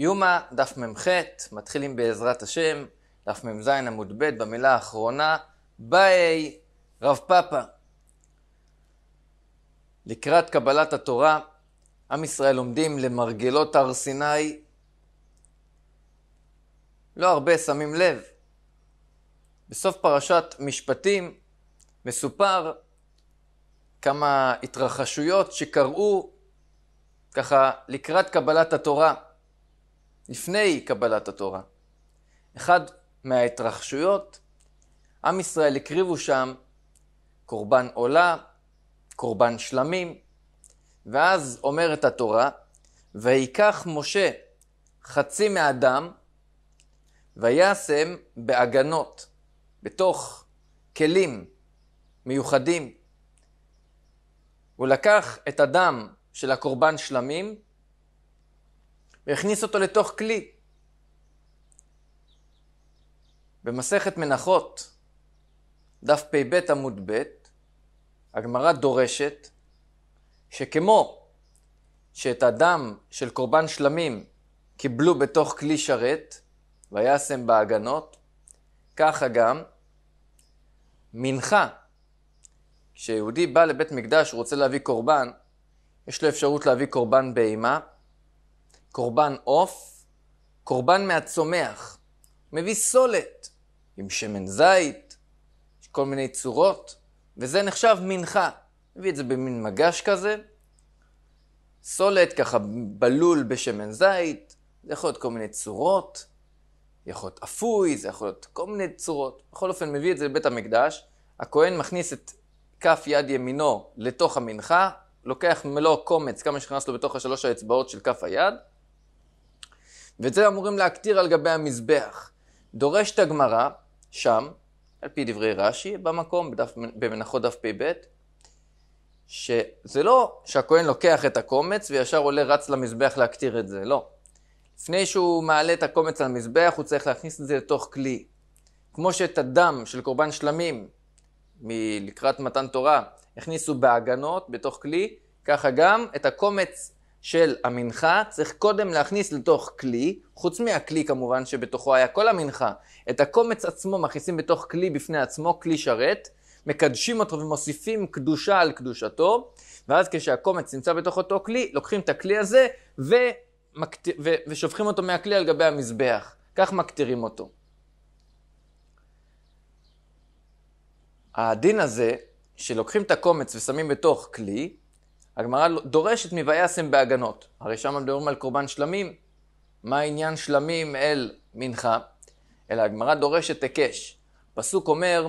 יומא, דף מ"ח, מתחילים בעזרת השם, דף מ"ז עמוד ב', במילה האחרונה, ביי, רב פאפה. לקראת קבלת התורה, עם ישראל עומדים למרגלות הר סיני. לא הרבה שמים לב. בסוף פרשת משפטים מסופר כמה התרחשויות שקרו ככה לקראת קבלת התורה. לפני קבלת התורה. אחד מההתרחשויות, עם ישראל הקריבו שם קורבן עולה, קורבן שלמים, ואז אומרת התורה, ויקח משה חצי מהדם, וישם בהגנות, בתוך כלים מיוחדים. הוא לקח את הדם של הקורבן שלמים, והכניס אותו לתוך כלי. במסכת מנחות, דף פ"ב עמוד ב', הגמרא דורשת שכמו שאת הדם של קורבן שלמים קיבלו בתוך כלי שרת, וישם בהגנות, ככה גם מנחה. כשיהודי בא לבית מקדש, הוא רוצה להביא קורבן, יש לו אפשרות להביא קורבן בהימה, קורבן עוף, קורבן מהצומח, מביא סולת עם שמן זית, יש כל מיני צורות, וזה נחשב מנחה. מביא את זה במין מגש כזה, סולת ככה בלול בשמן זית, זה יכול להיות כל מיני צורות, יכול להיות אפוי, זה יכול להיות כל מיני צורות. בכל אופן, מביא את זה לבית המקדש, הכהן מכניס את כף יד ימינו לתוך המנחה, לוקח מלוא קומץ, כמה שנכנס לו בתוך השלוש האצבעות של כף היד, ואת זה אמורים להקטיר על גבי המזבח. דורשת הגמרא, שם, על פי דברי רש"י, במקום, בדף, במנחות דף פ"ב, שזה לא שהכהן לוקח את הקומץ וישר עולה רץ למזבח להקטיר את זה, לא. לפני שהוא מעלה את הקומץ על המזבח, הוא צריך להכניס את זה לתוך כלי. כמו שאת הדם של קורבן שלמים, מלקראת מתן תורה, הכניסו בהגנות בתוך כלי, ככה גם את הקומץ של המנחה צריך קודם להכניס לתוך כלי, חוץ מהכלי כמובן שבתוכו היה כל המנחה, את הקומץ עצמו מכניסים בתוך כלי בפני עצמו, כלי שרת, מקדשים אותו ומוסיפים קדושה על קדושתו, ואז כשהקומץ נמצא בתוך אותו כלי, לוקחים את הכלי הזה ומקט... ו... ושופכים אותו מהכלי על גבי המזבח, כך מקטירים אותו. הדין הזה, שלוקחים את הקומץ ושמים בתוך כלי, הגמרא לא- דורשת מ"וישם בהגנות". הרי שם מדברים על קורבן שלמים, מה עניין שלמים אל מנחה? אלא הגמרא דורשת היקש. פסוק אומר,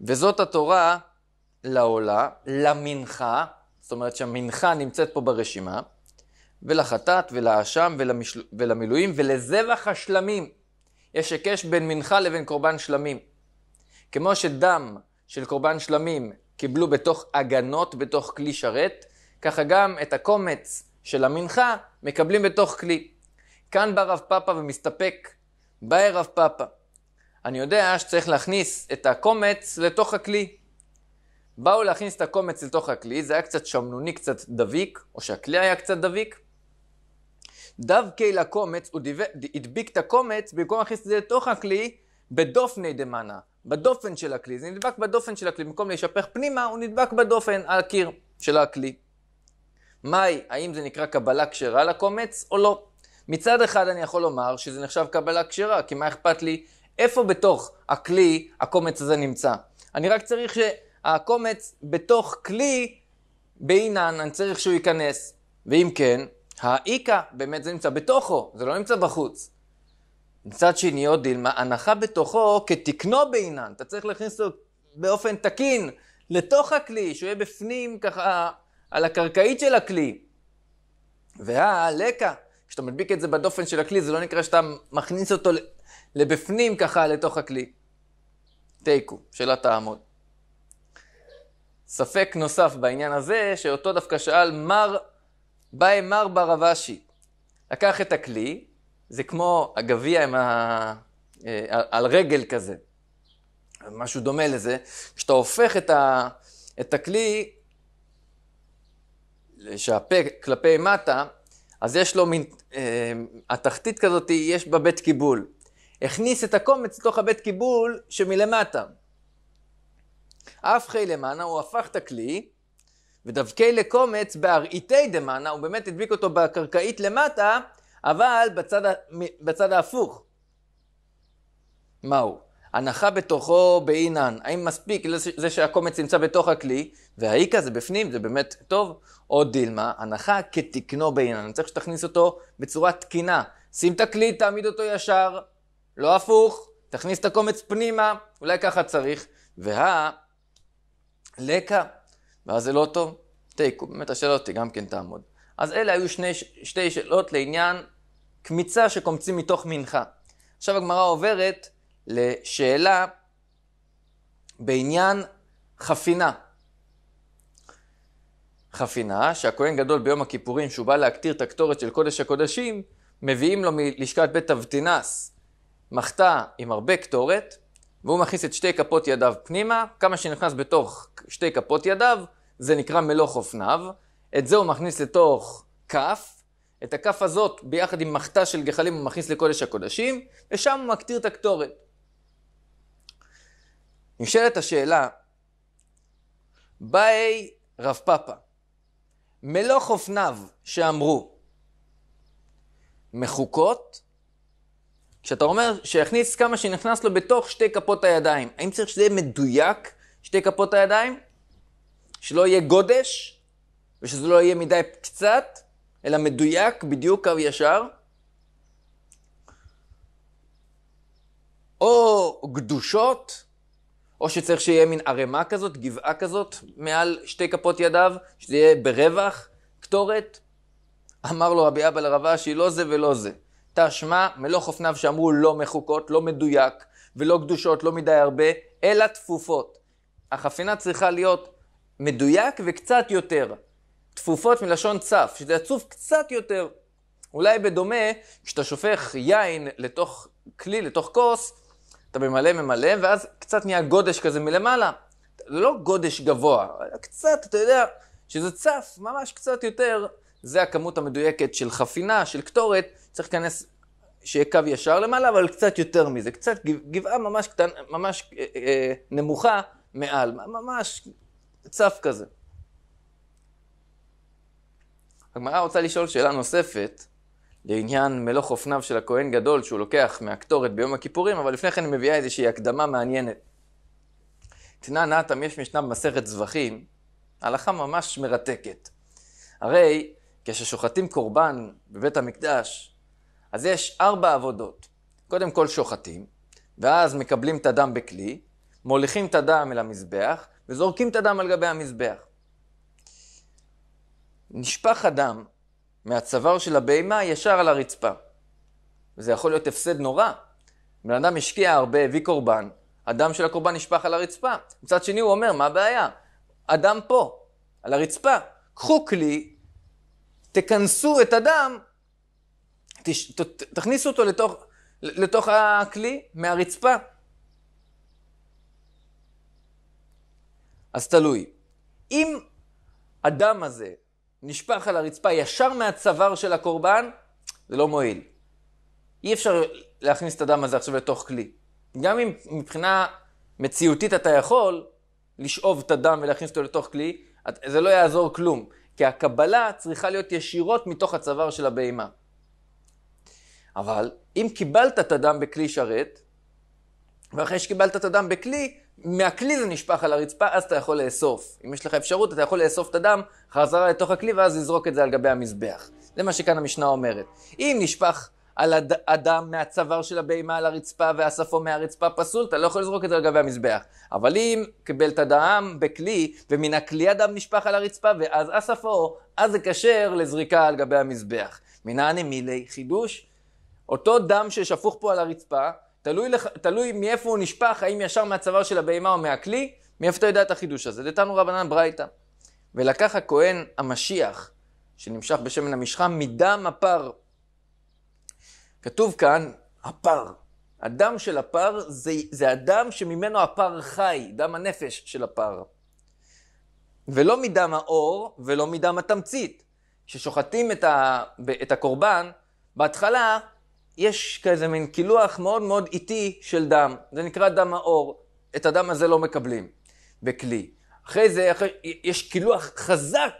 וזאת התורה לעולה, למנחה, זאת אומרת שהמנחה נמצאת פה ברשימה, ולחטאת ולאשם ולמשל... ולמילואים ולזבח השלמים. יש היקש בין מנחה לבין קורבן שלמים. כמו שדם של קורבן שלמים קיבלו בתוך הגנות, בתוך כלי שרת, ככה גם את הקומץ של המנחה מקבלים בתוך כלי. כאן בא רב פאפה ומסתפק, באי רב פאפה. אני יודע שצריך להכניס את הקומץ לתוך הכלי. באו להכניס את הקומץ לתוך הכלי, זה היה קצת שמנוני, קצת דביק, או שהכלי היה קצת דביק. דווקא לקומץ, הוא דיו... הדביק את הקומץ, במקום להכניס את זה לתוך הכלי, בדופני דמנה. בדופן של הכלי. זה נדבק בדופן של הכלי. במקום להישפך פנימה, הוא נדבק בדופן, על הקיר של הכלי. מהי, האם זה נקרא קבלה כשרה לקומץ או לא? מצד אחד אני יכול לומר שזה נחשב קבלה כשרה, כי מה אכפת לי איפה בתוך הכלי הקומץ הזה נמצא. אני רק צריך שהקומץ בתוך כלי, בעינן, אני צריך שהוא ייכנס. ואם כן, האיכה באמת זה נמצא בתוכו, זה לא נמצא בחוץ. מצד שני, עוד דילמה, הנחה בתוכו כתקנו בעינן, אתה צריך להכניס אותו באופן תקין לתוך הכלי, שהוא יהיה בפנים ככה על הקרקעית של הכלי. והלקה, כשאתה מדביק את זה בדופן של הכלי, זה לא נקרא שאתה מכניס אותו לבפנים ככה לתוך הכלי. תיקו, שאלה תעמוד. ספק נוסף בעניין הזה, שאותו דווקא שאל מר, באי מר ברבשי. לקח את הכלי, זה כמו הגביע עם אה, ה... על רגל כזה, משהו דומה לזה, כשאתה הופך את, ה... את הכלי שהפה כלפי מטה, אז יש לו מין, אה, התחתית כזאת, יש בה בית קיבול. הכניס את הקומץ לתוך הבית קיבול שמלמטה. אף חי למענה, הוא הפך את הכלי, ודבקי לקומץ בארעיתי דמענה, הוא באמת הדביק אותו בקרקעית למטה, אבל בצד, בצד ההפוך, מהו? הנחה בתוכו באינן, האם מספיק זה שהקומץ נמצא בתוך הכלי, והאיכה זה בפנים, זה באמת טוב, או דילמה, הנחה כתקנו באינן, אני צריך שתכניס אותו בצורה תקינה, שים את הכלי, תעמיד אותו ישר, לא הפוך, תכניס את הקומץ פנימה, אולי ככה צריך, והלקה, ואז זה לא טוב, תיקו, באמת השאלה אותי גם כן תעמוד. אז אלה היו שני, שתי שאלות לעניין קמיצה שקומצים מתוך מנחה. עכשיו הגמרא עוברת לשאלה בעניין חפינה. חפינה, שהכהן גדול ביום הכיפורים, שהוא בא להקטיר את הקטורת של קודש הקודשים, מביאים לו מלשכת בית אבטינס מחתה עם הרבה קטורת, והוא מכניס את שתי כפות ידיו פנימה, כמה שנכנס בתוך שתי כפות ידיו, זה נקרא מלוך אופניו, את זה הוא מכניס לתוך כף, את הכף הזאת ביחד עם מחטה של גחלים הוא מכניס לקודש הקודשים, ושם הוא מקטיר את הקטורת. נשאלת השאלה, באי רב פאפא, מלוך אופניו שאמרו מחוקות, כשאתה אומר שיכניס כמה שנכנס לו בתוך שתי כפות הידיים, האם צריך שזה יהיה מדויק, שתי כפות הידיים? שלא יהיה גודש? ושזה לא יהיה מדי קצת? אלא מדויק, בדיוק קו ישר, או גדושות, או שצריך שיהיה מין ערימה כזאת, גבעה כזאת, מעל שתי כפות ידיו, שזה יהיה ברווח, קטורת. אמר לו רבי אבא לרבה שהיא לא זה ולא זה. תשמע, מלוך אופניו שאמרו לא מחוקות, לא מדויק, ולא קדושות, לא מדי הרבה, אלא תפופות. החפינה צריכה להיות מדויק וקצת יותר. תפופות מלשון צף, שזה עצוב קצת יותר. אולי בדומה, כשאתה שופך יין לתוך כלי, לתוך כוס, אתה ממלא ממלא, ואז קצת נהיה גודש כזה מלמעלה. לא גודש גבוה, קצת, אתה יודע, שזה צף, ממש קצת יותר. זה הכמות המדויקת של חפינה, של קטורת, צריך להיכנס, שיהיה קו ישר למעלה, אבל קצת יותר מזה, קצת גבעה ממש, קטן, ממש אה, אה, אה, נמוכה מעל, ממש צף כזה. הגמרא רוצה לשאול שאלה נוספת, לעניין מלוך אופניו של הכהן גדול שהוא לוקח מהקטורת ביום הכיפורים, אבל לפני כן היא מביאה איזושהי הקדמה מעניינת. תנא נתם יש משנה במסכת זבחים, הלכה ממש מרתקת. הרי כששוחטים קורבן בבית המקדש, אז יש ארבע עבודות. קודם כל שוחטים, ואז מקבלים את הדם בכלי, מוליכים את הדם אל המזבח, וזורקים את הדם על גבי המזבח. נשפך הדם מהצוואר של הבהמה ישר על הרצפה. זה יכול להיות הפסד נורא. בן אדם השקיע הרבה, הביא קורבן, הדם של הקורבן נשפך על הרצפה. מצד שני הוא אומר, מה הבעיה? הדם פה, על הרצפה. קחו כלי, תכנסו את הדם, תש... ת... תכניסו אותו לתוך, לתוך הכלי מהרצפה. אז תלוי. אם הדם הזה נשפך על הרצפה ישר מהצוואר של הקורבן, זה לא מועיל. אי אפשר להכניס את הדם הזה עכשיו לתוך כלי. גם אם מבחינה מציאותית אתה יכול לשאוב את הדם ולהכניס אותו לתוך כלי, זה לא יעזור כלום, כי הקבלה צריכה להיות ישירות מתוך הצוואר של הבהמה. אבל אם קיבלת את הדם בכלי שרת, ואחרי שקיבלת את הדם בכלי, מהכלי זה נשפך על הרצפה, אז אתה יכול לאסוף. אם יש לך אפשרות, אתה יכול לאסוף את הדם חזרה לתוך הכלי ואז לזרוק את זה על גבי המזבח. זה מה שכאן המשנה אומרת. אם נשפך על הד... הדם מהצוואר של הבהמה על הרצפה ואספו מהרצפה פסול, אתה לא יכול לזרוק את זה על גבי המזבח. אבל אם קיבל את הדם בכלי, ומן הכלי הדם נשפך על הרצפה ואז אספו, אז זה כשר לזריקה על גבי המזבח. מנעני מילי חידוש, אותו דם ששפוך פה על הרצפה, תלוי, לח... תלוי מאיפה הוא נשפך, האם ישר מהצוואר של הבהמה או מהכלי, מאיפה אתה יודע את החידוש הזה? דתנו רבנן ברייתא. ולקח הכהן המשיח, שנמשך בשמן המשחה, מדם הפר. כתוב כאן, הפר. הדם של הפר זה, זה הדם שממנו הפר חי, דם הנפש של הפר. ולא מדם האור ולא מדם התמצית. כששוחטים את, ה, את הקורבן, בהתחלה יש כזה מין קילוח מאוד מאוד איטי של דם, זה נקרא דם האור, את הדם הזה לא מקבלים בכלי. אחרי זה אחרי, יש קילוח חזק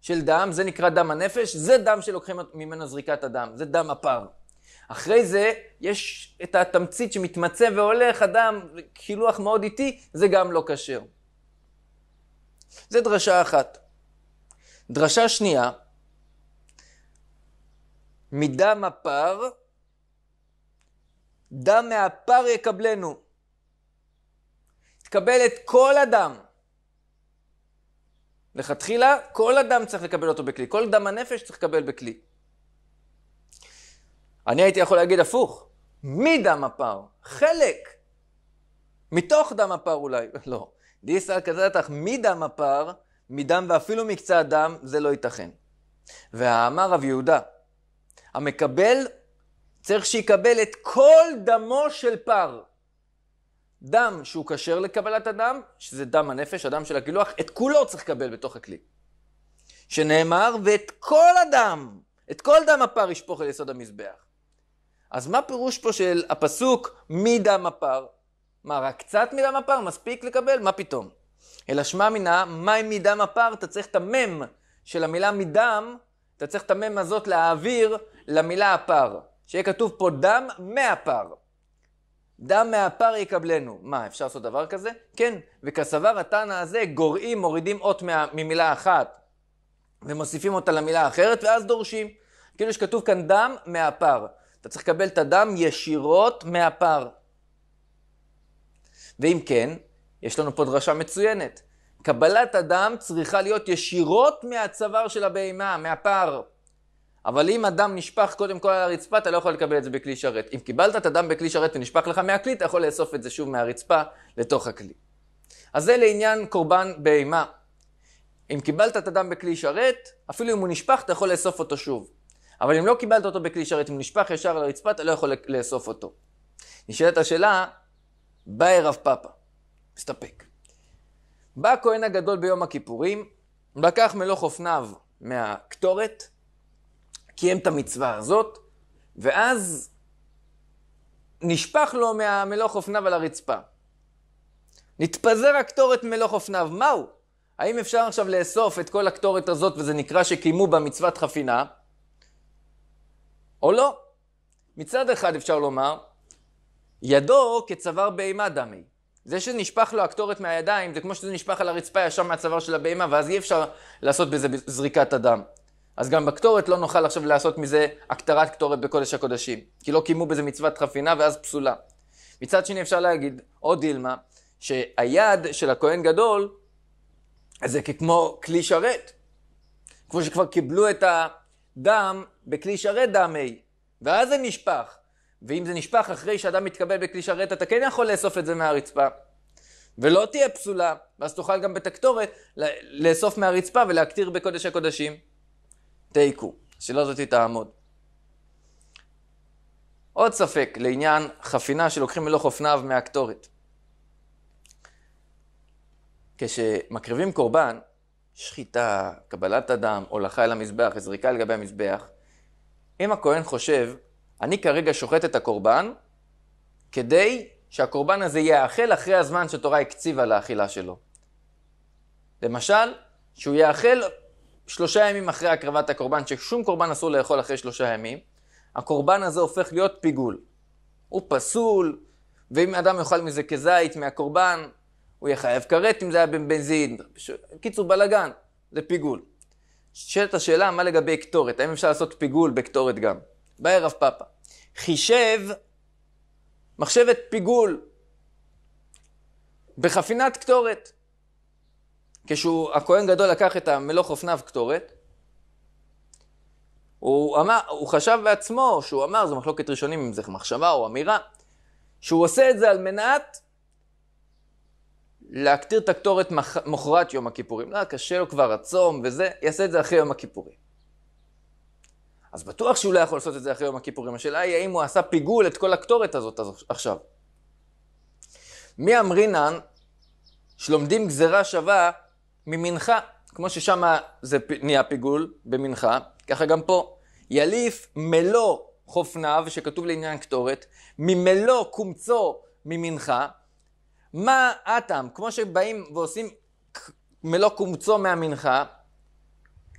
של דם, זה נקרא דם הנפש, זה דם שלוקחים ממנו זריקת הדם, זה דם הפר. אחרי זה יש את התמצית שמתמצא והולך, הדם, קילוח מאוד איטי, זה גם לא כשר. זה דרשה אחת. דרשה שנייה, מדם הפר דם מהפר יקבלנו. תקבל את כל הדם. לכתחילה, כל הדם צריך לקבל אותו בכלי. כל דם הנפש צריך לקבל בכלי. אני הייתי יכול להגיד הפוך, מדם הפר, חלק, מתוך דם הפר אולי, לא. דיסל כזתך מדם הפר, מדם ואפילו מקצה הדם, זה לא ייתכן. ואמר רב יהודה, המקבל צריך שיקבל את כל דמו של פר. דם שהוא כשר לקבלת הדם, שזה דם הנפש, הדם של הגילוח, את כולו צריך לקבל בתוך הכלי. שנאמר, ואת כל הדם, את כל דם הפר ישפוך אל יסוד המזבח. אז מה פירוש פה של הפסוק מדם הפר? מה, רק קצת מדם הפר? מספיק לקבל? מה פתאום? אלא שמע מה אם מדם הפר, אתה צריך את המם של המילה מדם, אתה צריך את המם הזאת להעביר למילה הפר. שיהיה כתוב פה דם מהפר. דם מהפר יקבלנו. מה, אפשר לעשות דבר כזה? כן, וכסבר התנא הזה גורעים, מורידים אות מה, ממילה אחת ומוסיפים אותה למילה אחרת ואז דורשים. כאילו שכתוב כאן דם מהפר. אתה צריך לקבל את הדם ישירות מהפר. ואם כן, יש לנו פה דרשה מצוינת. קבלת הדם צריכה להיות ישירות מהצוואר של הבהמה, מהפר. אבל אם הדם נשפך קודם כל על הרצפה, אתה לא יכול לקבל את זה בכלי שרת. אם קיבלת את הדם בכלי שרת ונשפך לך מהכלי, אתה יכול לאסוף את זה שוב מהרצפה לתוך הכלי. אז זה לעניין קורבן בהמה. אם קיבלת את הדם בכלי שרת, אפילו אם הוא נשפך, אתה יכול לאסוף אותו שוב. אבל אם לא קיבלת אותו בכלי שרת, אם הוא נשפך ישר על הרצפה, אתה לא יכול לאסוף אותו. נשאלת השאלה, באי רב פאפה, מסתפק. בא הכהן הגדול ביום הכיפורים, לקח מלוך אופניו מהקטורת, קיים את המצווה הזאת, ואז נשפך לו מהמלוך אופניו על הרצפה. נתפזר הקטורת מלוך אופניו, מהו? האם אפשר עכשיו לאסוף את כל הקטורת הזאת וזה נקרא שקיימו בה מצוות חפינה? או לא? מצד אחד אפשר לומר, ידו כצוואר בהמה דמי. זה שנשפך לו הקטורת מהידיים, זה כמו שזה נשפך על הרצפה ישר מהצוואר של הבהמה, ואז אי אפשר לעשות בזה זריקת הדם. אז גם בקטורת לא נוכל עכשיו לעשות מזה הקטרת קטורת בקודש הקודשים, כי לא קיימו בזה מצוות חפינה ואז פסולה. מצד שני אפשר להגיד, עוד דילמה, שהיד של הכהן גדול, זה כמו כלי שרת. כמו שכבר קיבלו את הדם בכלי שרת דמי, ואז זה נשפך. ואם זה נשפך אחרי שאדם מתקבל בכלי שרת, אתה כן יכול לאסוף את זה מהרצפה. ולא תהיה פסולה, ואז תוכל גם בתקטורת לאסוף מהרצפה ולהקטיר בקודש הקודשים. תיקו, השאלה הזאת תעמוד. עוד ספק לעניין חפינה שלוקחים מלוך אופניו מהקטורת. כשמקריבים קורבן, שחיטה, קבלת אדם, הולכה אל המזבח, זריקה לגבי המזבח, אם הכהן חושב, אני כרגע שוחט את הקורבן, כדי שהקורבן הזה יאכל אחרי הזמן שתורה הקציבה לאכילה שלו. למשל, שהוא יאכל שלושה ימים אחרי הקרבת הקורבן, ששום קורבן אסור לאכול אחרי שלושה ימים, הקורבן הזה הופך להיות פיגול. הוא פסול, ואם אדם יאכל מזה כזית, מהקורבן, הוא יהיה חייב כרת אם זה היה בבנזין. קיצור, בלאגן, זה פיגול. נשאלת השאלה, מה לגבי קטורת? האם אפשר לעשות פיגול בקטורת גם? בא רב פאפה. חישב מחשבת פיגול בחפינת קטורת. כשהכהן גדול לקח את המלוך אופניו קטורת, הוא, אמר, הוא חשב בעצמו, שהוא אמר, זו מחלוקת ראשונים, אם זו מחשבה או אמירה, שהוא עושה את זה על מנת להקטיר את הקטורת מחרת יום הכיפורים. לא, קשה לו כבר הצום וזה, יעשה את זה אחרי יום הכיפורים. אז בטוח שהוא לא יכול לעשות את זה אחרי יום הכיפורים. השאלה היא האם הוא עשה פיגול את כל הקטורת הזאת עכשיו. מי אמרינן שלומדים גזירה שווה ממנחה. כמו ששם זה נהיה פיגול במנחה, ככה גם פה. יליף מלוא חופניו, שכתוב לעניין קטורת, ממלוא קומצו ממנחה. מה אטם, כמו שבאים ועושים מלוא קומצו מהמנחה,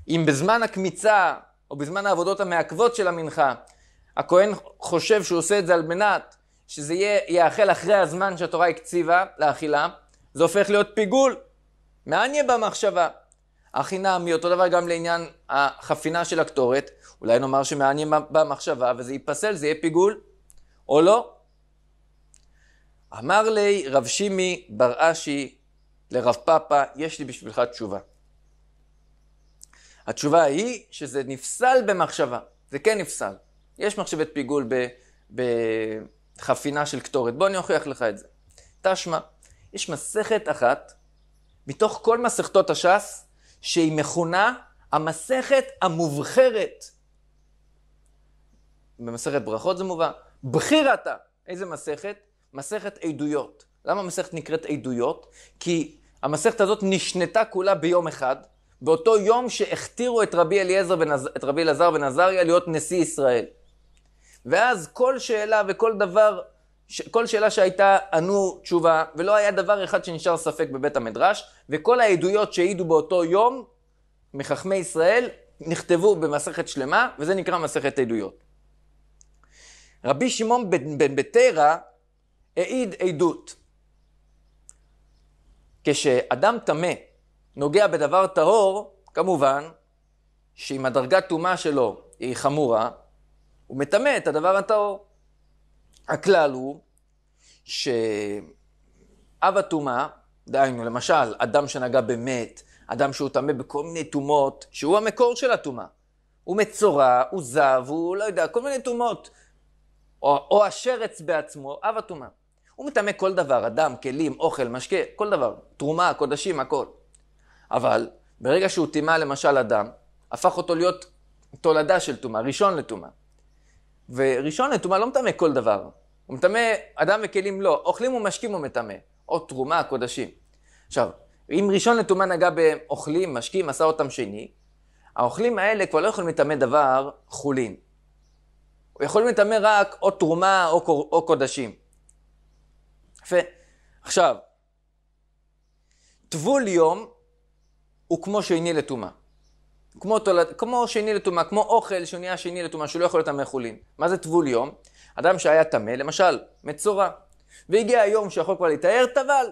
אם בזמן הקמיצה או בזמן העבודות המעכבות של המנחה, הכהן חושב שהוא עושה את זה על מנת שזה יהיה, יאכל אחרי הזמן שהתורה הקציבה לאכילה, זה הופך להיות פיגול. מעניין במחשבה. הכי נעמי, אותו דבר גם לעניין החפינה של הקטורת, אולי נאמר שמעניין במחשבה וזה ייפסל, זה יהיה פיגול, או לא. אמר לי רב שימי בר אשי לרב פאפה, יש לי בשבילך תשובה. התשובה היא שזה נפסל במחשבה, זה כן נפסל. יש מחשבת פיגול בחפינה של קטורת, בוא אני אוכיח לך את זה. תשמע, יש מסכת אחת מתוך כל מסכתות הש"ס, שהיא מכונה המסכת המובחרת. במסכת ברכות זה מובן, בחיר אתה. איזה מסכת? מסכת עדויות. למה המסכת נקראת עדויות? כי המסכת הזאת נשנתה כולה ביום אחד, באותו יום שהכתירו את רבי אליעזר ונז... את רבי אלעזר בן עזריה להיות נשיא ישראל. ואז כל שאלה וכל דבר ש... כל שאלה שהייתה ענו תשובה, ולא היה דבר אחד שנשאר ספק בבית המדרש, וכל העדויות שהעידו באותו יום מחכמי ישראל נכתבו במסכת שלמה, וזה נקרא מסכת עדויות. רבי שמעון בן, בן בטרה העיד עדות. כשאדם טמא נוגע בדבר טהור, כמובן שאם הדרגת טומאה שלו היא חמורה, הוא מטמא את הדבר הטהור. הכלל הוא שאב הטומאה, דהיינו למשל, אדם שנגע במת, אדם שהוא טמא בכל מיני טומאות, שהוא המקור של הטומאה. הוא מצורע, הוא זב, הוא לא יודע, כל מיני טומאות. או, או השרץ בעצמו, אב הטומאה. הוא מטמא כל דבר, אדם, כלים, אוכל, משקה, כל דבר. תרומה, קודשים, הכל. אבל ברגע שהוא טימא למשל אדם, הפך אותו להיות תולדה של טומאה, ראשון לטומאה. וראשון לטומאה לא מטמא כל דבר. הוא מטמא אדם וכלים לא, אוכלים ומשקים הוא מטמא, או תרומה, קודשים. עכשיו, אם ראשון לטומאה נגע באוכלים, משקים, עשה אותם שני, האוכלים האלה כבר לא יכולים לטמא דבר חולין. הוא יכול לטמא רק או תרומה או, או קודשים. יפה. עכשיו, טבול יום הוא כמו שני לטומאה. כמו, תולד, כמו שני לטומאה, כמו אוכל שהוא נהיה שני לטומאה, שהוא לא יכול להיות טמא חולין. מה זה טבול יום? אדם שהיה טמא, למשל, מצורע, והגיע היום שיכול כבר להיטהר, טבל.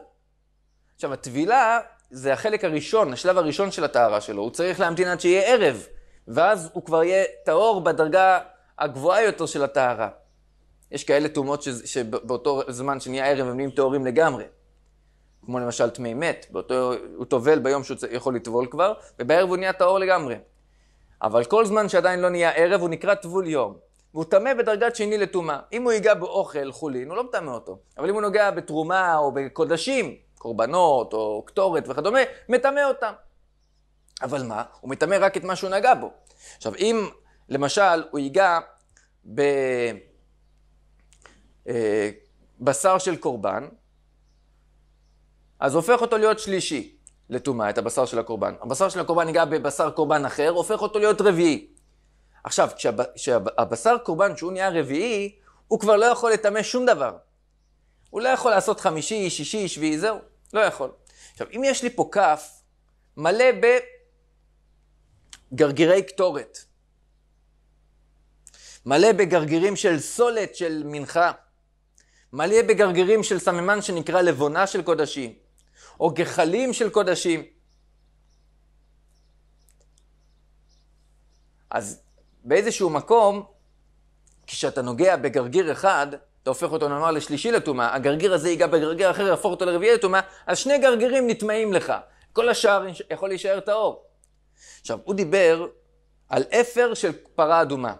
עכשיו, הטבילה זה החלק הראשון, השלב הראשון של הטהרה שלו. הוא צריך להמתין עד שיהיה ערב, ואז הוא כבר יהיה טהור בדרגה הגבוהה יותר של הטהרה. יש כאלה טומאות שבאותו זמן שנהיה ערב הם נהיים טהורים לגמרי. כמו למשל טמא מת, באותו, הוא טובל ביום שהוא יכול לטבול כבר, ובערב הוא נהיה טהור לגמרי. אבל כל זמן שעדיין לא נהיה ערב, הוא נקרא טבול יום. והוא טמא בדרגת שני לטומאה. אם הוא ייגע באוכל, חולין, הוא לא מטמא אותו. אבל אם הוא נוגע בתרומה או בקודשים, קורבנות או קטורת וכדומה, מטמא אותם. אבל מה? הוא מטמא רק את מה שהוא נגע בו. עכשיו, אם למשל הוא ייגע בבשר אה, של קורבן, אז הופך אותו להיות שלישי לטומאה, את הבשר של הקורבן. הבשר של הקורבן ניגע בבשר קורבן אחר, הופך אותו להיות רביעי. עכשיו, כשהבשר קורבן, שהוא נהיה רביעי, הוא כבר לא יכול לטמא שום דבר. הוא לא יכול לעשות חמישי, שישי, שביעי, זהו, לא יכול. עכשיו, אם יש לי פה כף מלא בגרגירי קטורת, מלא בגרגירים של סולת של מנחה, מלא בגרגירים של סממן שנקרא לבונה של קודשים, או גחלים של קודשים. אז באיזשהו מקום, כשאתה נוגע בגרגיר אחד, אתה הופך אותו נאמר לשלישי לטומאה, הגרגיר הזה ייגע בגרגיר אחר, יהפוך אותו לרביעי לטומאה, אז שני גרגירים נטמעים לך. כל השאר יכול להישאר טהור. עכשיו, הוא דיבר על אפר של פרה אדומה.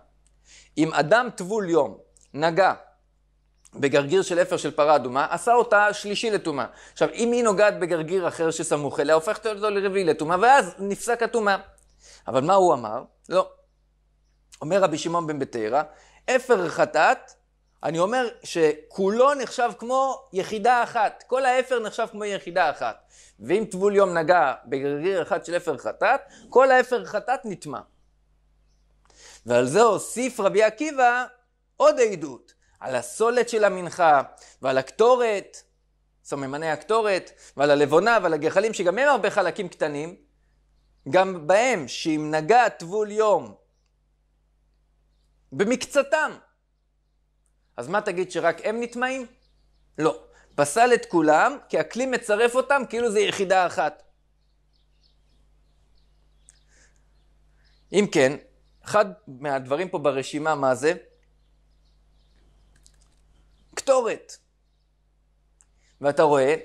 אם אדם טבול יום נגע בגרגיר של אפר של פרה אדומה, עשה אותה שלישי לטומאה. עכשיו, אם היא נוגעת בגרגיר אחר שסמוך אליה, הופכת אותו לרביעי לטומאה, ואז נפסק הטומאה. אבל מה הוא אמר? לא. אומר רבי שמעון בן בתרא, אפר חטאת, אני אומר שכולו נחשב כמו יחידה אחת. כל האפר נחשב כמו יחידה אחת. ואם טבול יום נגע בגרגיר אחד של אפר חטאת, כל האפר חטאת נטמע. ועל זה הוסיף רבי עקיבא עוד עדות. על הסולת של המנחה, ועל הקטורת, סממני הקטורת, ועל הלבונה ועל הגחלים, שגם הם הרבה חלקים קטנים, גם בהם, שאם נגע טבול יום במקצתם, אז מה תגיד שרק הם נטמעים? לא. פסל את כולם, כי הכלי מצרף אותם כאילו זה יחידה אחת. אם כן, אחד מהדברים פה ברשימה, מה זה? קטורת. ואתה רואה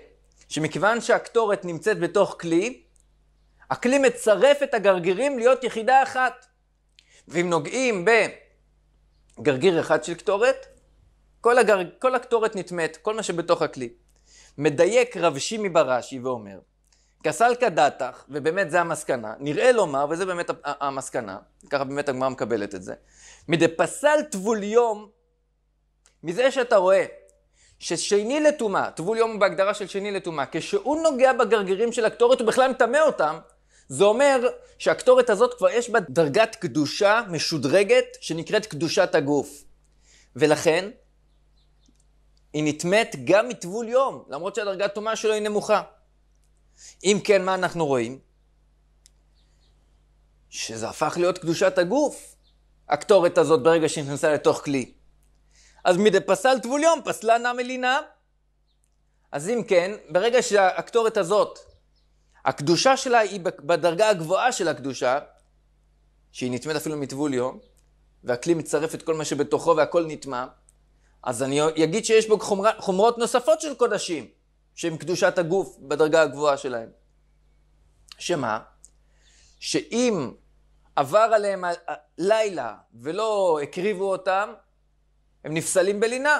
שמכיוון שהקטורת נמצאת בתוך כלי, הכלי מצרף את הגרגירים להיות יחידה אחת. ואם נוגעים בגרגיר אחד של קטורת, כל, הגר... כל הקטורת נטמאת, כל מה שבתוך הכלי. מדייק רב שימי ברש"י ואומר, כסלקא דתך, ובאמת זה המסקנה, נראה לומר, לא וזה באמת המסקנה, ככה באמת הגמרא מקבלת את זה, מדפסל טבול יום מזה שאתה רואה ששני לטומאה, טבול יום הוא בהגדרה של שני לטומאה, כשהוא נוגע בגרגירים של הקטורת הוא בכלל מטמא אותם, זה אומר שהקטורת הזאת כבר יש בה דרגת קדושה משודרגת שנקראת קדושת הגוף. ולכן, היא נטמאת גם מטבול יום, למרות שהדרגת טומאה שלו היא נמוכה. אם כן, מה אנחנו רואים? שזה הפך להיות קדושת הגוף, הקטורת הזאת ברגע שהיא נכנסה לתוך כלי. אז מדי פסל טבול יום פסלה מלינה. אז אם כן, ברגע שהקטורת הזאת, הקדושה שלה היא בדרגה הגבוהה של הקדושה, שהיא נטמאת אפילו מטבול יום, והכלי מצרף את כל מה שבתוכו והכל נטמע, אז אני אגיד שיש בו חומר, חומרות נוספות של קודשים, שהם קדושת הגוף בדרגה הגבוהה שלהם. שמה? שאם עבר עליהם לילה ולא הקריבו אותם, הם נפסלים בלינה.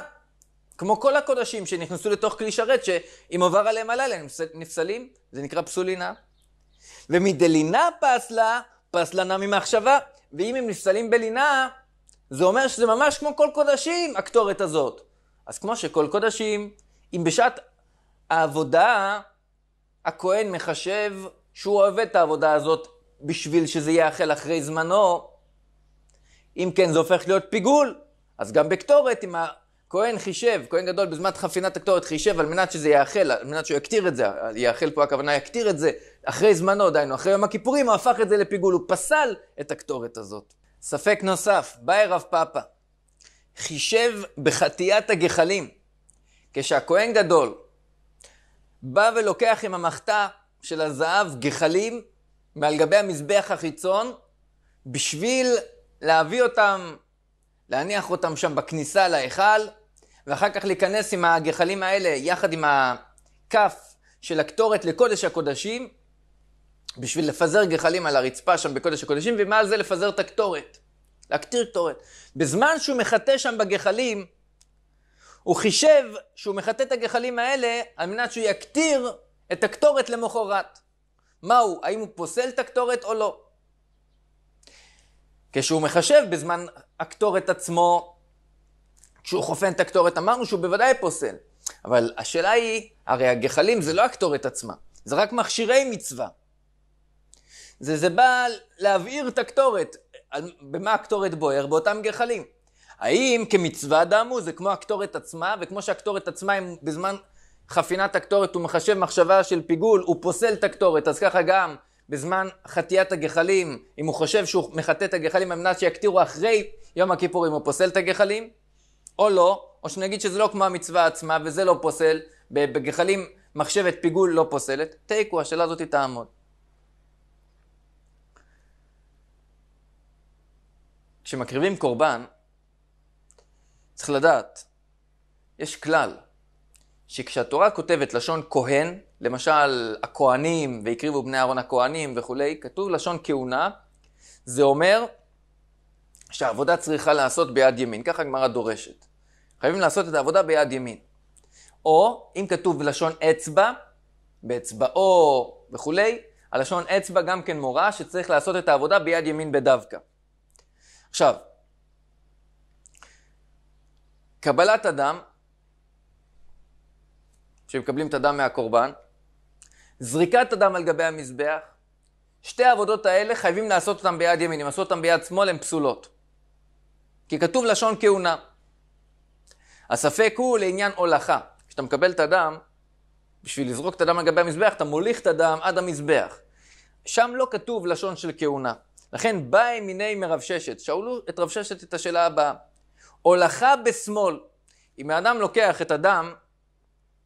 כמו כל הקודשים שנכנסו לתוך כלי שרת, שאם עובר עליהם הלילה הם נפסלים, זה נקרא פסולינה. ומדלינה פסלה, פסלה נע ממחשבה. ואם הם נפסלים בלינה, זה אומר שזה ממש כמו כל קודשים, הקטורת הזאת. אז כמו שכל קודשים, אם בשעת העבודה, הכהן מחשב שהוא אוהב את העבודה הזאת בשביל שזה יאכל אחרי זמנו, אם כן זה הופך להיות פיגול. אז גם בקטורת, אם הכהן חישב, כהן גדול בזמן חפינת הקטורת חישב על מנת שזה יאכל, על מנת שהוא יקטיר את זה, יאכל פה הכוונה יקטיר את זה, אחרי זמנו, דהיינו, אחרי יום הכיפורים, הוא הפך את זה לפיגול, הוא פסל את הקטורת הזאת. ספק נוסף, באי רב פאפה, חישב בחטיית הגחלים, כשהכהן גדול בא ולוקח עם המחטה של הזהב גחלים מעל גבי המזבח החיצון, בשביל להביא אותם להניח אותם שם בכניסה להיכל, ואחר כך להיכנס עם הגחלים האלה יחד עם הכף של הקטורת לקודש הקודשים, בשביל לפזר גחלים על הרצפה שם בקודש הקודשים, ומעל זה לפזר את הקטורת, להקטיר קטורת. בזמן שהוא מחטא שם בגחלים, הוא חישב שהוא מחטא את הגחלים האלה על מנת שהוא יקטיר את הקטורת למחרת. מה הוא? האם הוא פוסל את הקטורת או לא? כשהוא מחשב בזמן הקטורת עצמו, כשהוא חופן את הקטורת, אמרנו שהוא בוודאי פוסל. אבל השאלה היא, הרי הגחלים זה לא הקטורת עצמה, זה רק מכשירי מצווה. זה, זה בא להבעיר את הקטורת, במה הקטורת בוער? באותם גחלים. האם כמצווה דמו זה כמו הקטורת עצמה, וכמו שהקטורת עצמה אם בזמן חפינת הקטורת הוא מחשב מחשבה של פיגול, הוא פוסל את הקטורת, אז ככה גם בזמן חטיית הגחלים, אם הוא חושב שהוא מחטא את הגחלים על מנת שיקטירו אחרי יום הכיפור אם הוא פוסל את הגחלים, או לא, או שנגיד שזה לא כמו המצווה עצמה וזה לא פוסל, בגחלים מחשבת פיגול לא פוסלת, תיקו, השאלה הזאת תעמוד. כשמקריבים קורבן, צריך לדעת, יש כלל, שכשהתורה כותבת לשון כהן, למשל הכהנים, והקריבו בני אהרון הכהנים וכולי, כתוב לשון כהונה, זה אומר שהעבודה צריכה להיעשות ביד ימין, ככה הגמרא דורשת. חייבים לעשות את העבודה ביד ימין. או אם כתוב בלשון אצבע, באצבעו וכולי, הלשון אצבע גם כן מורה שצריך לעשות את העבודה ביד ימין בדווקא. עכשיו, קבלת אדם, שמקבלים את הדם מהקורבן, זריקת הדם על גבי המזבח, שתי העבודות האלה חייבים לעשות אותן ביד ימין, אם עשו אותן ביד שמאל הן פסולות. כי כתוב לשון כהונה. הספק הוא לעניין הולכה. כשאתה מקבל את הדם, בשביל לזרוק את הדם על גבי המזבח, אתה מוליך את הדם עד המזבח. שם לא כתוב לשון של כהונה. לכן באי מיני מרב ששת. שאלו את רב ששת את השאלה הבאה. הולכה בשמאל. אם האדם לוקח את הדם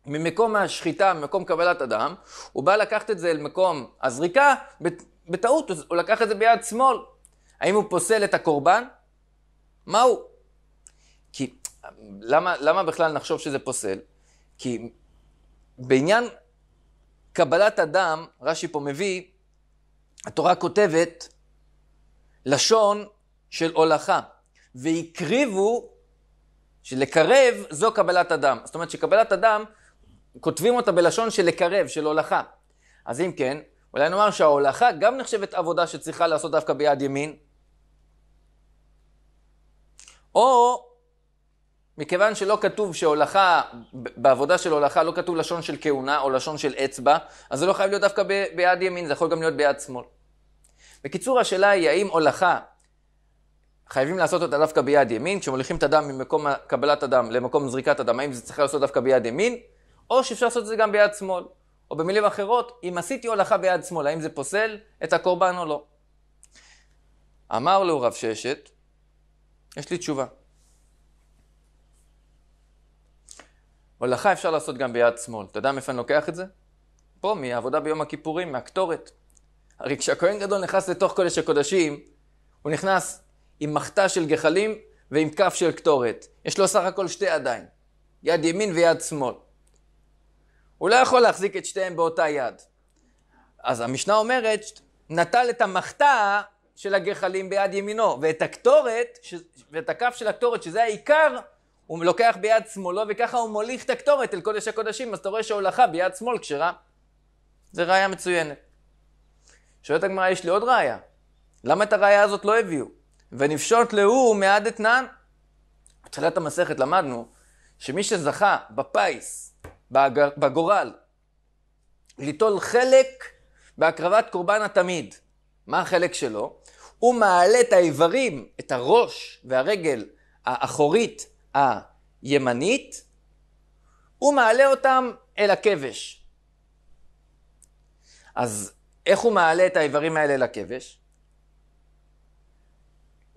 ממקום השחיטה, ממקום קבלת הדם, הוא בא לקחת את זה אל מקום הזריקה, בטעות הוא לקח את זה ביד שמאל. האם הוא פוסל את הקורבן? מה הוא? כי למה, למה בכלל נחשוב שזה פוסל? כי בעניין קבלת הדם, רש"י פה מביא, התורה כותבת לשון של הולכה, והקריבו שלקרב זו קבלת הדם. זאת אומרת שקבלת הדם כותבים אותה בלשון של לקרב, של הולכה. אז אם כן, אולי נאמר שההולכה גם נחשבת עבודה שצריכה לעשות דווקא ביד ימין. או מכיוון שלא כתוב שהולכה, בעבודה של הולכה לא כתוב לשון של כהונה או לשון של אצבע, אז זה לא חייב להיות דווקא ב, ביד ימין, זה יכול גם להיות ביד שמאל. בקיצור, השאלה היא האם הולכה חייבים לעשות אותה דווקא ביד ימין, כשמוליכים את הדם ממקום קבלת הדם למקום זריקת הדם, האם זה צריך לעשות דווקא ביד ימין, או שאפשר לעשות את זה גם ביד שמאל. או במילים אחרות, אם עשיתי הולכה ביד שמאל, האם זה פוסל את הקורבן או לא? אמר לו רב ששת, יש לי תשובה. הולכה אפשר לעשות גם ביד שמאל. אתה יודע מאיפה אני לוקח את זה? פה, מהעבודה ביום הכיפורים, מהקטורת. הרי כשהכהן גדול נכנס לתוך קודש הקודשים, הוא נכנס עם מחטה של גחלים ועם כף של קטורת. יש לו סך הכל שתי ידיים, יד ימין ויד שמאל. הוא לא יכול להחזיק את שתיהם באותה יד. אז המשנה אומרת, נטל את המחתה של הגחלים ביד ימינו, ואת הקטורת, ש... ואת הכף של הקטורת, שזה העיקר, הוא לוקח ביד שמאלו, וככה הוא מוליך את הקטורת אל קודש הקודשים, אז אתה רואה שההולכה ביד שמאל כשרה. זה ראייה מצוינת. שואלת הגמרא, יש לי עוד ראייה. למה את הראייה הזאת לא הביאו? ונפשוט להוא מעד אתנן. בתחילת המסכת למדנו שמי שזכה בפיס בגורל, ליטול חלק בהקרבת קורבן התמיד. מה החלק שלו? הוא מעלה את האיברים, את הראש והרגל האחורית הימנית, הוא מעלה אותם אל הכבש. אז איך הוא מעלה את האיברים האלה אל הכבש?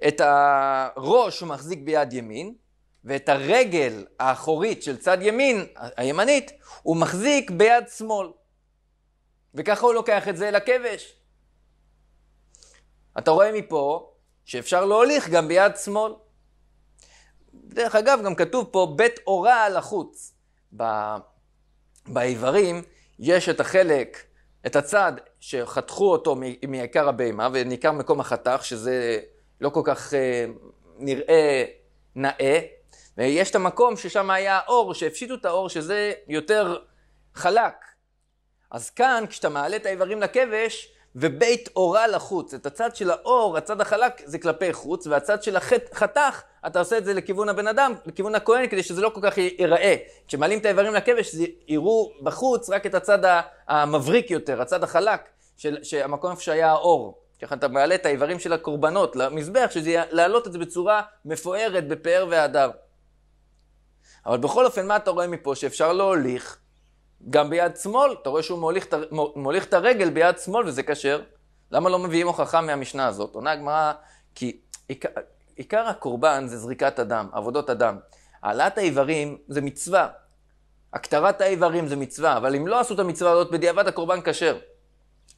את הראש הוא מחזיק ביד ימין, ואת הרגל האחורית של צד ימין, הימנית, הוא מחזיק ביד שמאל. וככה הוא לוקח את זה הכבש. אתה רואה מפה שאפשר להוליך גם ביד שמאל. דרך אגב, גם כתוב פה בית אורה לחוץ. ב... באיברים יש את החלק, את הצד שחתכו אותו מעיקר הבהמה וניכר מקום החתך, שזה לא כל כך אה, נראה נאה, ויש את המקום ששם היה אור, שהפשיטו את האור, שזה יותר חלק. אז כאן, כשאתה מעלה את האיברים לכבש, ובית אורה לחוץ, את הצד של האור, הצד החלק, זה כלפי חוץ, והצד של החתך, אתה עושה את זה לכיוון הבן אדם, לכיוון הכהן, כדי שזה לא כל כך ייראה. כשמעלים את האיברים לכבש, יראו בחוץ רק את הצד המבריק יותר, הצד החלק, של, שהמקום איפה שהיה האור. ככה אתה מעלה את האיברים של הקורבנות למזבח, שזה להעלות את זה בצורה מפוארת בפאר והדר. אבל בכל אופן, מה אתה רואה מפה? שאפשר להוליך גם ביד שמאל. אתה רואה שהוא מוליך, מוליך את הרגל ביד שמאל וזה כשר. למה לא מביאים הוכחה מהמשנה הזאת? עונה הגמרא, כי עיקר, עיקר הקורבן זה זריקת אדם, עבודות אדם. העלאת האיברים זה מצווה. הקטרת האיברים זה מצווה, אבל אם לא עשו את המצווה הזאת, בדיעבד הקורבן כשר.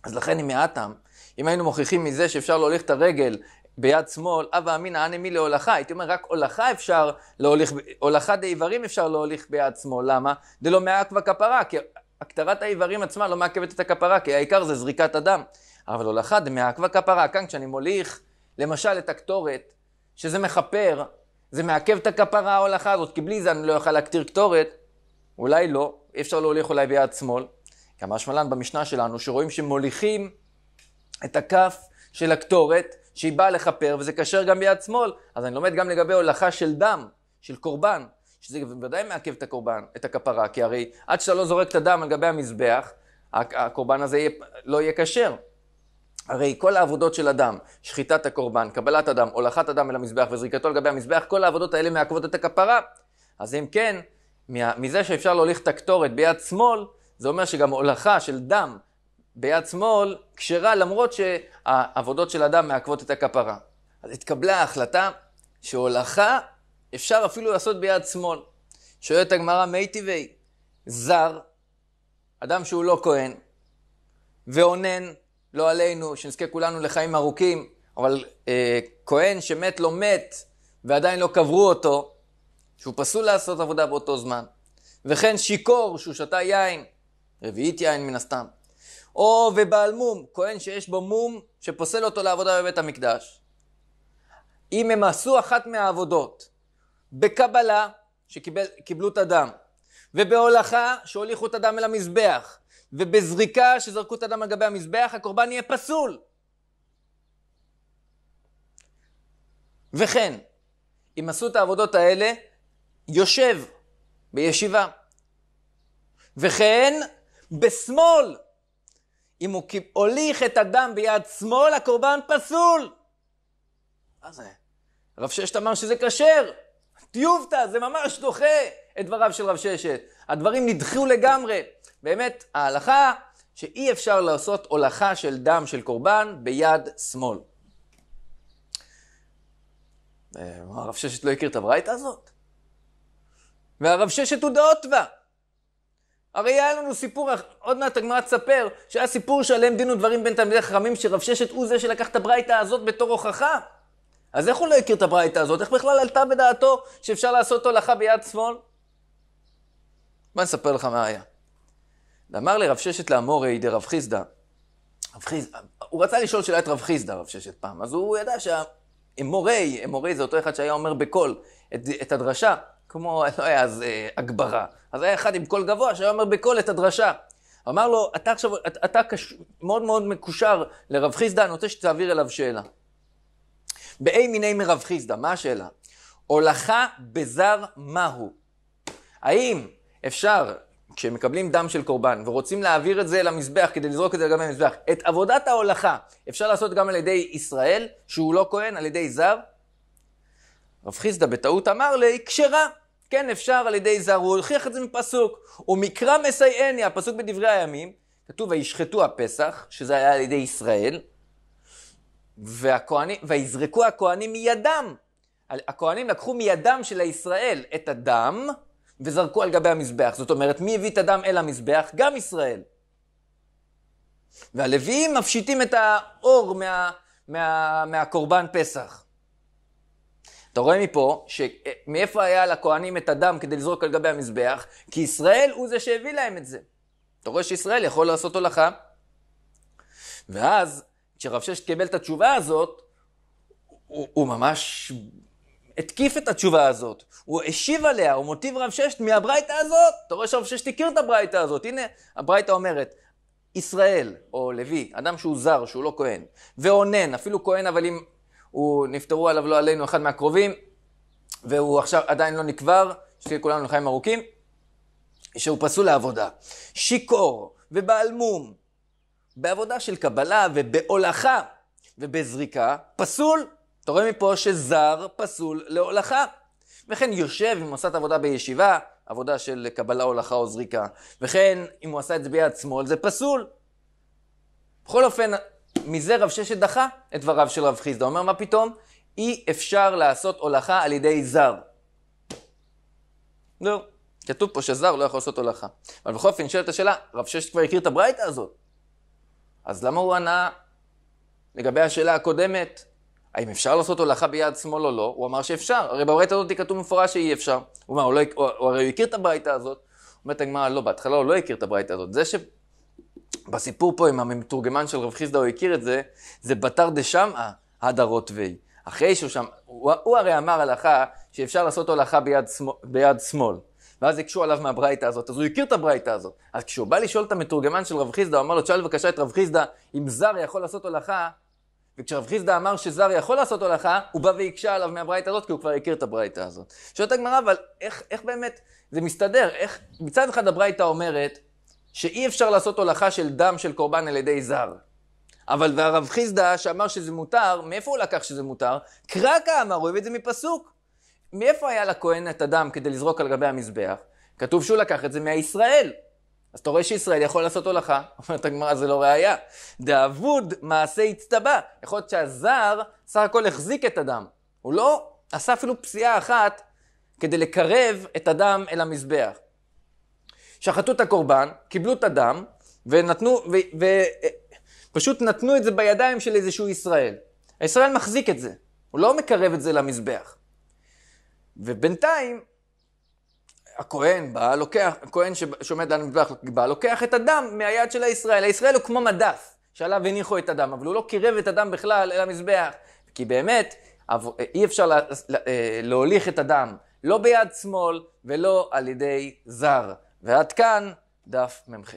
אז לכן אם מעטם, אם היינו מוכיחים מזה שאפשר להוליך את הרגל ביד שמאל, הווה אמינא אנמי להולכה, הייתי אומר רק הולכה אפשר להוליך, הולכה דאיברים אפשר להוליך ביד שמאל, למה? דלא מעכבה כפרה, כי הקטרת האיברים עצמה לא מעכבת את הכפרה, כי העיקר זה זריקת הדם. אבל הולכה דמעכבה כפרה, כאן כשאני מוליך, למשל את הקטורת, שזה מכפר, זה מעכב את הכפרה ההולכה הזאת, כי בלי זה אני לא אוכל להקטיר קטורת, אולי לא, אי אפשר להוליך אולי ביד שמאל. כמה שמלן במשנה שלנו, שרואים שמוליכים את הכף של הקטורת, שהיא באה לכפר, וזה כשר גם ביד שמאל. אז אני לומד גם לגבי הולכה של דם, של קורבן, שזה בוודאי מעכב את הקורבן, את הכפרה, כי הרי עד שאתה לא זורק את הדם על גבי המזבח, הקורבן הזה יהיה, לא יהיה כשר. הרי כל העבודות של אדם, שחיטת הקורבן, קבלת אדם, הולכת אדם אל המזבח וזריקתו על גבי המזבח, כל העבודות האלה מעכבות את הכפרה. אז אם כן, מזה שאפשר להוליך את הקטורת ביד שמאל, זה אומר שגם הולכה של דם ביד שמאל כשרה למרות שהעבודות של אדם מעכבות את הכפרה. אז התקבלה ההחלטה שהולכה אפשר אפילו לעשות ביד שמאל. שואלת הגמרא, מי טבעי? זר, אדם שהוא לא כהן, ואונן, לא עלינו, שנזכה כולנו לחיים ארוכים, אבל אה, כהן שמת לא מת, ועדיין לא קברו אותו, שהוא פסול לעשות עבודה באותו זמן. וכן שיכור שהוא שתה יין, רביעית יין מן הסתם. או ובעל מום, כהן שיש בו מום שפוסל אותו לעבודה בבית המקדש. אם הם עשו אחת מהעבודות, בקבלה, שקיבלו את הדם, ובהולכה, שהוליכו את הדם אל המזבח, ובזריקה, שזרקו את הדם על גבי המזבח, הקורבן יהיה פסול. וכן, אם עשו את העבודות האלה, יושב בישיבה. וכן, בשמאל אם הוא הוליך את הדם ביד שמאל, הקורבן פסול. מה זה? רב ששת אמר שזה כשר. טיובטה, זה ממש דוחה את דבריו של רב ששת. הדברים נדחו לגמרי. באמת, ההלכה שאי אפשר לעשות הולכה של דם של קורבן ביד שמאל. הרב אה, ששת לא הכיר את הברייתא הזאת? והרב ששת הוא דעות בה. הרי היה לנו סיפור, עוד מעט הגמרא תספר, שהיה סיפור שעליהם דין ודברים בין תלמידי חכמים, שרב ששת הוא זה שלקח את הברייתא הזאת בתור הוכחה. אז איך הוא לא הכיר את הברייתא הזאת? איך בכלל עלתה בדעתו שאפשר לעשות הולכה ביד שמאל? בוא נספר לך מה היה. אמר לי רב ששת לאמורי דרב חיסדא, רב חיסדא, הוא רצה לשאול שאלה את רב חיסדא, רב ששת פעם, אז הוא ידע שהאמורי, אמורי זה אותו אחד שהיה אומר בקול את, את הדרשה, כמו, לא היה אז אה, הגברה, אז היה אחד עם קול גבוה שהיה אומר בקול את הדרשה. אמר לו, אתה עכשיו, אתה, אתה קש... מאוד מאוד מקושר לרב חיסדא, אני רוצה שתעביר אליו שאלה. באי מיני מרב חיסדא, מה השאלה? הולכה בזר מהו? האם אפשר, כשמקבלים דם של קורבן ורוצים להעביר את זה למזבח כדי לזרוק את זה לגבי המזבח, את עבודת ההולכה אפשר לעשות גם על ידי ישראל, שהוא לא כהן, על ידי זר? רב חיסדא בטעות אמר לי, כשרה. כן אפשר על ידי זר, הוא הוכיח את זה מפסוק. ומקרא מסייעני, הפסוק בדברי הימים, כתוב וישחטו הפסח, שזה היה על ידי ישראל, והכוהנים, ויזרקו הכוהנים מידם. הכוהנים לקחו מידם של הישראל את הדם, וזרקו על גבי המזבח. זאת אומרת, מי הביא את הדם אל המזבח? גם ישראל. והלוויים מפשיטים את האור מה, מה, מהקורבן פסח. אתה רואה מפה, שמאיפה אה, היה לכהנים את הדם כדי לזרוק על גבי המזבח? כי ישראל הוא זה שהביא להם את זה. אתה רואה שישראל יכול לעשות הולכה. ואז, כשרב ששת קיבל את התשובה הזאת, הוא, הוא ממש התקיף את התשובה הזאת. הוא השיב עליה, הוא מוטיב רב ששת מהברייתא הזאת. אתה רואה שרב ששת הכיר את הברייתא הזאת. הנה, הברייתא אומרת, ישראל, או לוי, אדם שהוא זר, שהוא לא כהן, ואונן, אפילו כהן אבל עם הוא, נפטרו עליו לא עלינו אחד מהקרובים, והוא עכשיו עדיין לא נקבר, שתהיה כולנו לחיים ארוכים, שהוא פסול לעבודה. שיכור ובעל מום, בעבודה של קבלה ובהולכה ובזריקה, פסול. אתה רואה מפה שזר פסול להולכה. וכן יושב עם עושת עבודה בישיבה, עבודה של קבלה, הולכה או זריקה. וכן אם הוא עשה את זה ביד שמאל, זה פסול. בכל אופן, מזה רב ששת דחה את דבריו של רב חיסדא. אומר, מה פתאום? אי אפשר לעשות הולכה על ידי זר. זהו. לא, כתוב פה שזר לא יכול לעשות הולכה. אבל בכל אופן, נשאלת השאלה, רב ששת כבר הכיר את הברייתא הזאת. אז למה הוא ענה לגבי השאלה הקודמת, האם אפשר לעשות הולכה ביד שמאל או לא? הוא אמר שאפשר. הרי בברייתא הזאת כתוב מפורש שאי אפשר. הוא אמר, הוא, לא, הוא, הוא הרי הוא הכיר את הברייתא הזאת. אומרת הגמרא, לא, בהתחלה הוא לא הכיר את הברייתא הזאת. זה ש... בסיפור פה עם המתורגמן של רב חיסדא, הוא הכיר את זה, זה בתר דשמעה הדה רוטבי. אחרי שהוא שם, הוא, הוא הרי אמר הלכה שאפשר לעשות הולכה ביד, שמאל, ביד שמאל. ואז הקשו עליו מהברייתא הזאת, אז הוא הכיר את הברייתא הזאת. אז כשהוא בא לשאול את המתורגמן של רב חיסדא, הוא אמר לו, תשאל בבקשה את רב חיסדא אם זר יכול לעשות הולכה, וכשרב חיסדא אמר שזר יכול לעשות הולכה, הוא בא והקשה עליו מהברייתא הזאת, כי הוא כבר הכיר את הברייתא הזאת. שואלת הגמרא, אבל איך, איך באמת זה מסתדר? איך מצד אחד הברייתא אומרת, שאי אפשר לעשות הולכה של דם של קורבן על ידי זר. אבל והרב חיסדא שאמר שזה מותר, מאיפה הוא לקח שזה מותר? קרקע אמר, הוא הביא את זה מפסוק. מאיפה היה לכהן את הדם כדי לזרוק על גבי המזבח? כתוב שהוא לקח את זה מהישראל. אז אתה רואה שישראל יכול לעשות הולכה. אומרת הגמרא, זה לא ראייה. דאבוד מעשה הצטבע. יכול להיות שהזר סך הכל החזיק את הדם. הוא לא עשה אפילו פסיעה אחת כדי לקרב את הדם אל המזבח. שחטו את הקורבן, קיבלו את הדם, ונתנו, ופשוט נתנו את זה בידיים של איזשהו ישראל. הישראל מחזיק את זה, הוא לא מקרב את זה למזבח. ובינתיים, הכהן בא, לוקח, הכהן שעומד על המזבח בא, לוקח את הדם מהיד של הישראל. הישראל הוא כמו מדף שעליו הניחו את הדם, אבל הוא לא קירב את הדם בכלל אל המזבח. כי באמת, אי אפשר לה, אה, להוליך את הדם, לא ביד שמאל ולא על ידי זר. ועד כאן דף מ"ח.